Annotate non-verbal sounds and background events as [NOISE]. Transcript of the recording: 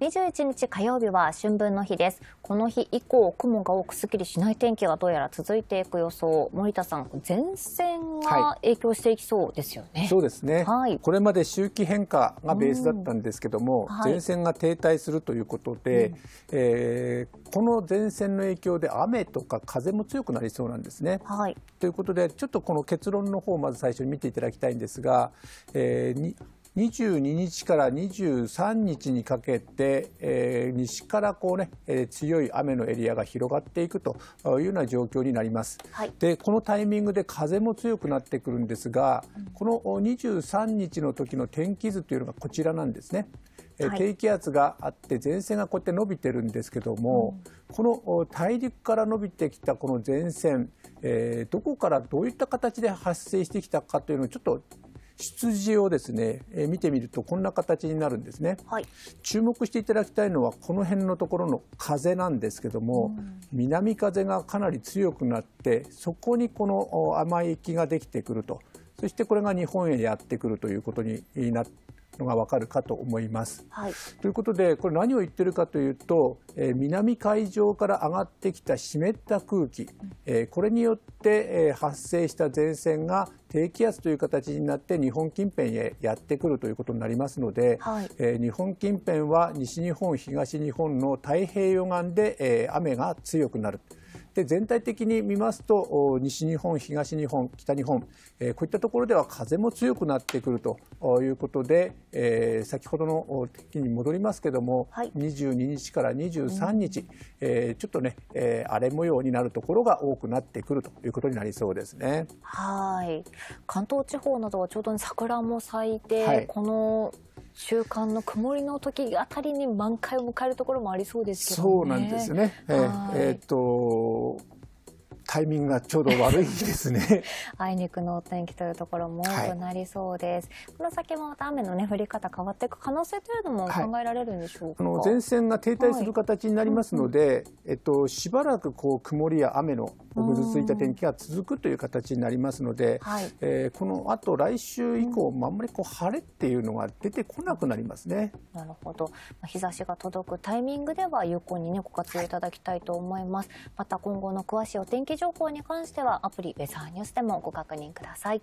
21日火曜日は春分の日です。この日以降、雲が多くすっきりしない天気がどうやら続いていく予想。森田さん、前線が影響していきそうですよね。はい、そうですね、はい、これまで周期変化がベースだったんですけども、はい、前線が停滞するということで、うん、えー、この前線の影響で雨とか風も強くなりそうなんですね。はい、ということで、ちょっとこの結論の方をまず最初に見ていただきたいんですが、えー22日から23日にかけて、えー、西からこうね、えー、強い雨のエリアが広がっていくというような状況になります。はい、でこのタイミングで風も強くなってくるんですが、うん、この23日の時の天気図というのがこちらなんですね。えー、低気圧があって前線がこうやって伸びてるんですけども、うん、この大陸から伸びてきたこの前線、えー、どこからどういった形で発生してきたかというのをちょっと羊をですね、えー、見てみるとこんな形になるんですね、はい、注目していただきたいのはこの辺のところの風なんですけども、うん、南風がかなり強くなってそこにこの甘い木ができてくるとそしてこれが日本へやってくるということになのがわかるかと思います。はい、ということでこれ何を言ってるかというと、えー、南海上から上がってきた湿った空気、えー、これによって、えー、発生した前線が低気圧という形になって日本近辺へやってくるということになりますので、はい、えー、日本近辺は西日本東日本の太平洋岸で、えー、雨が強くなる。で全体的に見ますと西日本東日本北日本、えー、こういったところでは風も強くなってくるということで、えー、先ほどの時に戻りますけども、はい、22日から23日、うん、えー、ちょっとね、え荒れ模様になるところが多くなってくるということになりそうですね。はい関東地方などはちょうど、桜も咲いて、はい、この週間の曇りの時あたりに満開を迎えるところもありそうですけど、ね、そうなんですね、えー、えー、っとタイミングがちょうど悪いですね [LAUGHS] あいにくのお天気というところも多くなりそうです、はい、この先もまた雨の、ね、降り方変わっていく可能性というのも考えられるんでしょうか、はい、あの前線が停滞する形になりますので、はいうん、えっと、しばらくこう曇りや雨のぐずついた天気が続くという形になりますので、はい、えー、このあと来週以降、うん、あんまりこう晴れっていうのが出てこなくなりますね。なるほど。日差しが届くタイミングでは有効にねご活用いただきたいと思います。また今後の詳しいお天気情報に関してはアプリウェザーニュースでもご確認ください。